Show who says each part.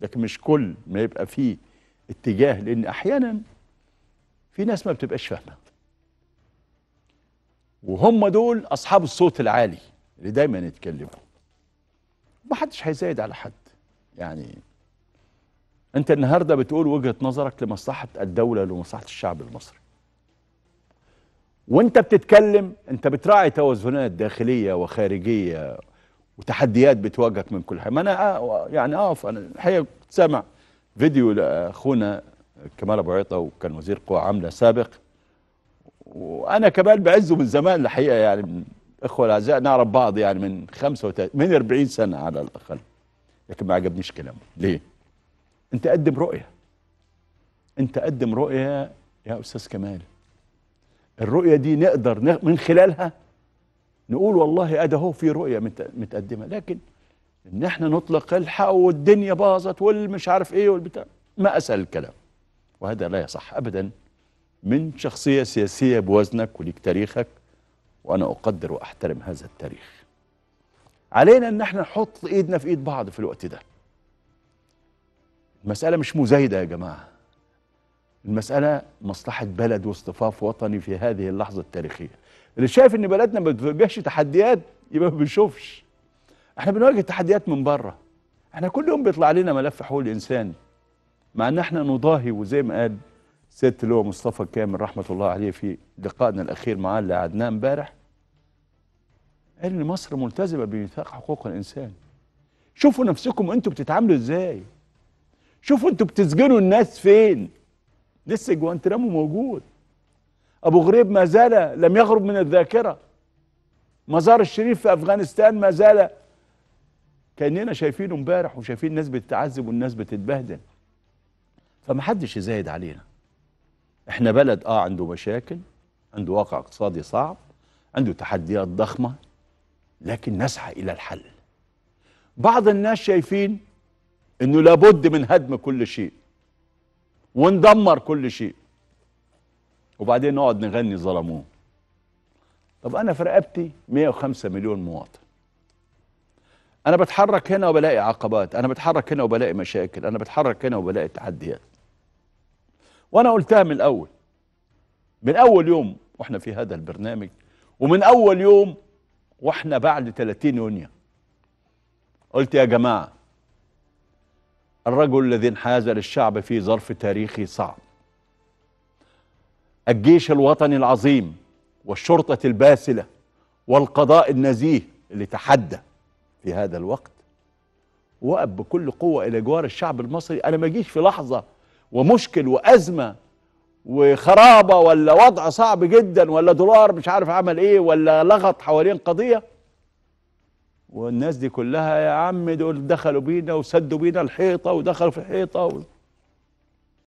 Speaker 1: لكن مش كل ما يبقى فيه اتجاه لان احيانا في ناس ما بتبقاش فاهمه وهم دول اصحاب الصوت العالي اللي دايما يتكلموا ما حدش هيزايد على حد يعني انت النهارده بتقول وجهه نظرك لمصلحه الدوله لمصلحه الشعب المصري وانت بتتكلم انت بتراعي توازنات داخليه وخارجيه وتحديات بتواجهك من كل حاجه ما انا آه، يعني اقف آه، انا الحقيقه كنت سامع فيديو لاخونا كمال ابو عيطه وكان وزير قوى عامله سابق وانا كمان بعزه من زمان الحقيقه يعني من الاخوه الاعزاء نعرف بعض يعني من 35 من 40 سنه على الاقل لكن ما عجبنيش كلامه ليه؟ انت قدم رؤيه انت قدم رؤيه يا استاذ كمال الرؤيه دي نقدر من خلالها نقول والله ادي اهو في رؤيه متقدمه لكن ان احنا نطلق الحق والدنيا باظت والمش عارف ايه والبتاع ما اسال الكلام وهذا لا يصح ابدا من شخصيه سياسيه بوزنك وليك تاريخك وانا اقدر واحترم هذا التاريخ علينا ان احنا نحط ايدنا في ايد بعض في الوقت ده المساله مش مزايده يا جماعه المسألة مصلحة بلد واصطفاف وطني في هذه اللحظة التاريخية اللي شايف ان بلدنا ما بتواجهش تحديات يبقى ما بيشوفش احنا بنواجه تحديات من بره احنا كل يوم بيطلع لنا ملف حقوق الانسان مع ان احنا نضاهي وزي ما قال اللي هو مصطفى كامل رحمة الله عليه في لقائنا الأخير معاه اللي قعدناه امبارح قال إن مصر ملتزمة بميثاق حقوق الإنسان شوفوا نفسكم أنتوا بتتعاملوا إزاي شوفوا أنتوا بتسجنوا الناس فين لسه جوانتنامو موجود ابو غريب ما زال لم يغرب من الذاكره مزار الشريف في افغانستان ما زال كاننا شايفينه امبارح وشايفين الناس بتتعذب والناس بتتبهدل فمحدش يزايد علينا احنا بلد اه عنده مشاكل عنده واقع اقتصادي صعب عنده تحديات ضخمه لكن نسعى الى الحل بعض الناس شايفين انه لابد من هدم كل شيء وندمر كل شيء وبعدين نقعد نغني ظلموه طب انا في رقبتي 105 مليون مواطن انا بتحرك هنا وبلاقي عقبات انا بتحرك هنا وبلاقي مشاكل انا بتحرك هنا وبلاقي تحديات وانا قلتها من الاول من اول يوم واحنا في هذا البرنامج ومن اول يوم واحنا بعد 30 يونيو قلت يا جماعه الرجل الذي انحاز للشعب في ظرف تاريخي صعب الجيش الوطني العظيم والشرطة الباسلة والقضاء النزيه اللي تحدى في هذا الوقت وقف بكل قوة إلى جوار الشعب المصري أنا ما أجيش في لحظة ومشكل وأزمة وخرابة ولا وضع صعب جدا ولا دولار مش عارف عمل إيه ولا لغط حوالين قضية والناس دي كلها يا عم دول دخلوا بينا وسدوا بينا الحيطه ودخلوا في الحيطه و...